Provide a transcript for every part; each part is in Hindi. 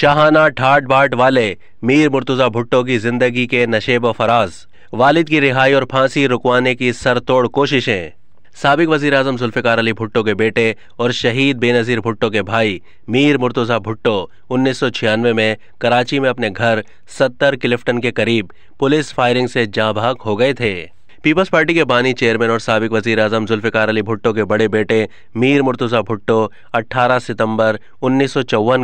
शाहाना ठाट बाट वाले मीर मुर्तुज़ा भुट्टो की ज़िंदगी के नशेब फराज वालिद की रिहाई और फांसी रुकवाने की सरतोड़ कोशिशें सबक वजीर अजम जुल्फ़िकार अली भुट्टो के बेटे और शहीद बेनज़ीर भुट्टो के भाई मीर मुर्तुज़ा भुट्टो उन्नीस सौ छियानवे में कराची में अपने घर सत्तर क्लिफ्टन के करीब पुलिस फायरिंग से जाँ भाग हो गए थे पीपल्स पार्टी के बानी चेयरमैन और सबक वज़ी अजम जुल्फ़िकार अली भुट्टो के बड़े बेटे मीर मुर्तुजा भुट्टो 18 सितंबर उन्नीस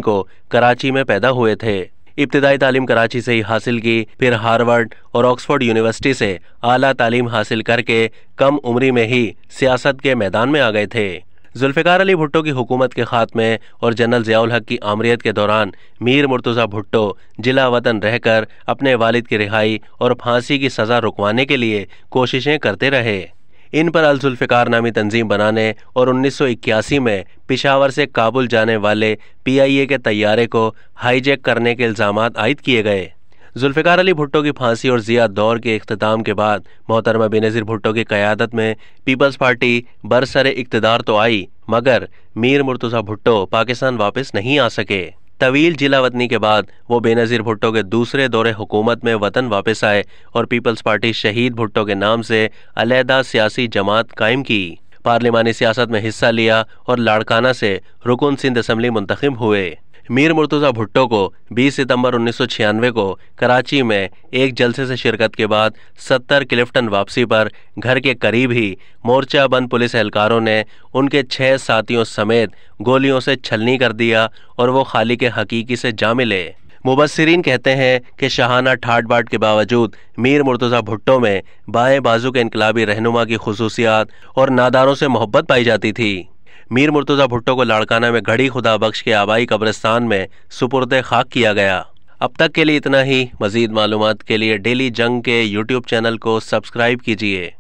को कराची में पैदा हुए थे इब्तदाई तालीम कराची से ही हासिल की फिर हार्वर्ड और ऑक्सफोर्ड यूनिवर्सिटी से आला तालीम हासिल करके कम उम्री में ही सियासत के मैदान में आ गए थे जुल्फ़िकार अली भुट्टो की हुकूमत के ख़ात्मे और जनरल ज़ियाउल हक की आमरीत के दौरान मीर मुर्तज़ा भुट्टो जिला वतन रहकर अपने वालिद की रिहाई और फांसी की सज़ा रुकवाने के लिए कोशिशें करते रहे इन पर अलजुल्फ़िकार नामी तंजीम बनाने और 1981 में पिशावर से काबुल जाने वाले पीआईए के तैयारे को हाईजैक करने के इल्ज़ाम आयद किए गए जुल्फ़िकार अली भुट्टो की फांसी और जिया दौर के अख्ताम के बाद मोहतरमा बेनज़ीर भुट्टो की क़्यादत में पीपल्स पार्टी बरसर इकतदार तो आई मगर मीर मुर्तज़ा भुट्टो पाकिस्तान वापस नहीं आ सके तवील जिला वतनी के बाद वो बेनज़ीर भुट्टो के दूसरे दौरे हुकूमत में वतन वापस आए और पीपल्स पार्टी शहीद भुट्टो के नाम से अलहदा सियासी जमात कायम की पार्लिमानी सियासत में हिस्सा लिया और लाड़काना से रुकन सिंध असम्बली मुंतखब हुए मीर मुर्तज़ा भुट्टो को 20 सितंबर 1996 को कराची में एक जलसे से शिरकत के बाद 70 क्लिफ्टन वापसी पर घर के करीब ही मोर्चा बंद पुलिस एहलकारों ने उनके छः साथियों समेत गोलियों से छलनी कर दिया और वो खाली के हकीकी से जा मिले मुबसरीन कहते हैं कि शहाना ठाट बाट के बावजूद मीर मुर्तज़ा भुट्टो में बाएं बाजू के इनकलाबी रहनुमा की खसूसियात और नादारों से मोहब्बत पाई जाती थी मीर मुर्तज़ा भुट्टो को लाड़काना में घड़ी खुदा बख्श के आबाई कब्रस्तान में सुपुरद खाक किया गया अब तक के लिए इतना ही मज़ीद मालूम के लिए डेली जंग के यूट्यूब चैनल को सब्सक्राइब कीजिए